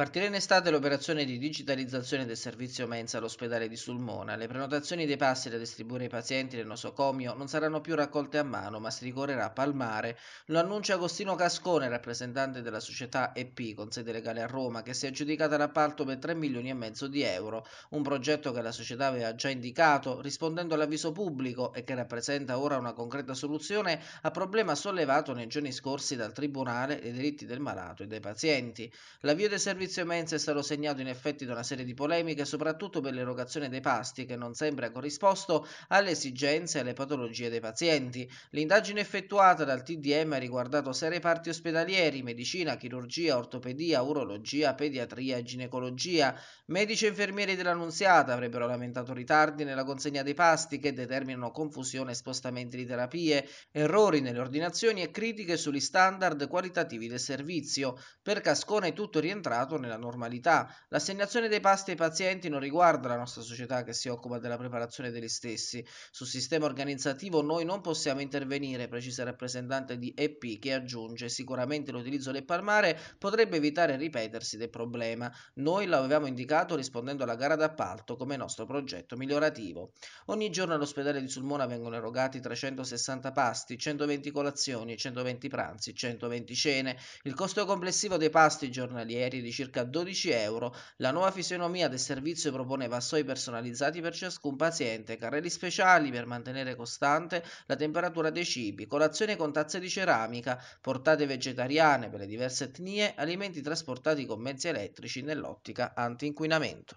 Partirà in estate l'operazione di digitalizzazione del servizio mensa all'ospedale di Sulmona. Le prenotazioni dei passi da distribuire ai pazienti del nosocomio non saranno più raccolte a mano, ma si ricorrerà a palmare. Lo annuncia Agostino Cascone, rappresentante della società EP con sede legale a Roma, che si è aggiudicata l'appalto per 3 milioni e mezzo di euro, un progetto che la società aveva già indicato rispondendo all'avviso pubblico e che rappresenta ora una concreta soluzione a problema sollevato nei giorni scorsi dal Tribunale dei diritti del malato e dei pazienti. L'avvio del servizio Servizio mensa è stato segnato in effetti da una serie di polemiche, soprattutto per l'erogazione dei pasti, che non sempre ha corrisposto alle esigenze e alle patologie dei pazienti. L'indagine effettuata dal TDM ha riguardato sei reparti ospedalieri, medicina, chirurgia, ortopedia, urologia, pediatria e ginecologia. Medici e infermieri dell'Annunziata avrebbero lamentato ritardi nella consegna dei pasti che determinano confusione e spostamenti di terapie, errori nelle ordinazioni e critiche sugli standard qualitativi del servizio. Per Cascone tutto rientrato ritornato nella normalità. L'assegnazione dei pasti ai pazienti non riguarda la nostra società che si occupa della preparazione degli stessi. Sul sistema organizzativo noi non possiamo intervenire, precisa il rappresentante di EP che aggiunge sicuramente l'utilizzo del palmare potrebbe evitare il ripetersi del problema. Noi lo avevamo indicato rispondendo alla gara d'appalto come nostro progetto migliorativo. Ogni giorno all'ospedale di Sulmona vengono erogati 360 pasti, 120 colazioni, 120 pranzi, 120 cene. Il costo complessivo dei pasti giornalieri è di circa 12 euro, la nuova fisionomia del servizio propone vassoi personalizzati per ciascun paziente, carrelli speciali per mantenere costante la temperatura dei cibi, colazione con tazze di ceramica, portate vegetariane per le diverse etnie, alimenti trasportati con mezzi elettrici nell'ottica anti-inquinamento.